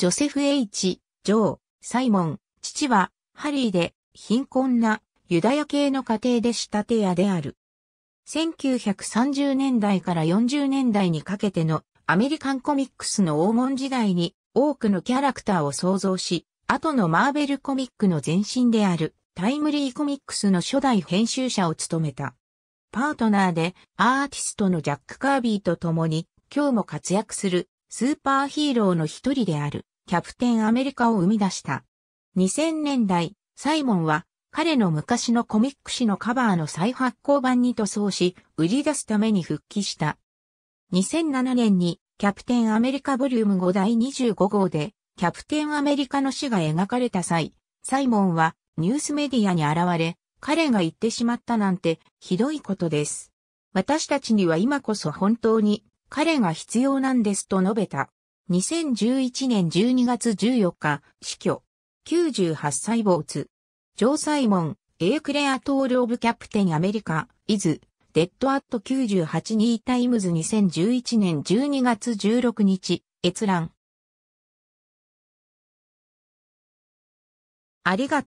ジョセフ・ H、ジョー、サイモン、父は、ハリーで、貧困な、ユダヤ系の家庭で仕立て屋である。1930年代から40年代にかけてのアメリカンコミックスの黄門時代に多くのキャラクターを創造し、後のマーベルコミックの前身であるタイムリーコミックスの初代編集者を務めた。パートナーでアーティストのジャック・カービーと共に今日も活躍するスーパーヒーローの一人である。キャプテンアメリカを生み出した。2000年代、サイモンは彼の昔のコミック誌のカバーの再発行版に塗装し、売り出すために復帰した。2007年にキャプテンアメリカボリューム5第25号で、キャプテンアメリカの死が描かれた際、サイモンはニュースメディアに現れ、彼が言ってしまったなんてひどいことです。私たちには今こそ本当に彼が必要なんですと述べた。2011年12月14日、死去。98歳没。ジョー・サイモン、エークレア・トール・オブ・キャプテン・アメリカ、イズ、デッド・アット98ー・タイムズ2011年12月16日、閲覧。ありがとう。